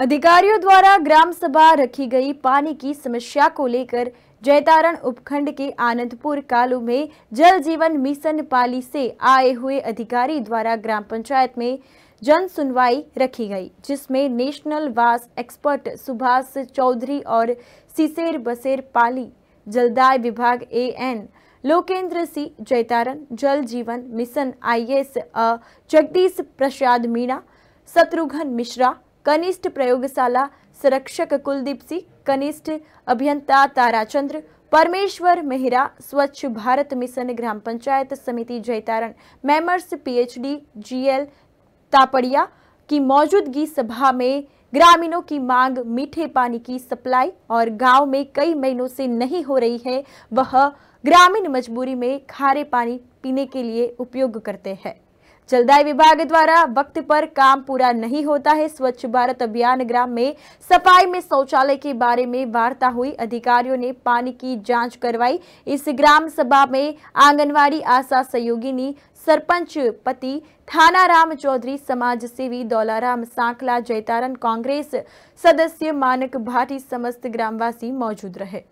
अधिकारियों द्वारा ग्राम सभा रखी गई पानी की समस्या को लेकर जयतारण उपखंड के आनंदपुर कालू में जल जीवन मिशन पाली से आए हुए अधिकारी द्वारा ग्राम पंचायत में जन सुनवाई रखी गई जिसमें नेशनल वास एक्सपर्ट सुभाष चौधरी और सिसेर बसेर पाली जलदाय विभाग A N Lokendra Singh Jaitaran Jal Jeevan mission I S Jagdish Prasad Meena Shatrughan Mishra कनिष्ठ प्रयोगशाला संरक्षक कुलदीप सिंह कनिष्ठ अभियंता ताराचंद्र परमेश्वर मेहरा स्वच्छ भारत मिशन ग्राम पंचायत समिति Jaitaran members PhD G L Tapadia की मौजूदगी सभा में ग्रामीणों की मांग मीठे पानी की सप्लाई और गांव में कई महीनों से नहीं हो रही है वह ग्रामीण मजबूरी में खारे पानी पीने के लिए उपयोग करते हैं जलदाय विभाग द्वारा वक्त पर काम पूरा नहीं होता है स्वच्छ भारत अभियान ग्राम में सफाई में शौचालय के बारे में वार्ता हुई अधिकारियों ने पानी की जांच करवाई इस ग्राम सभा में आंगनवाड़ी आशा सहयोगिनी सरपंच पति थाना राम चौधरी समाज सेवी दौलाराम सांकला जयतारन कांग्रेस सदस्य मानक भाटी समस्त ग्रामवासी मौजूद रहे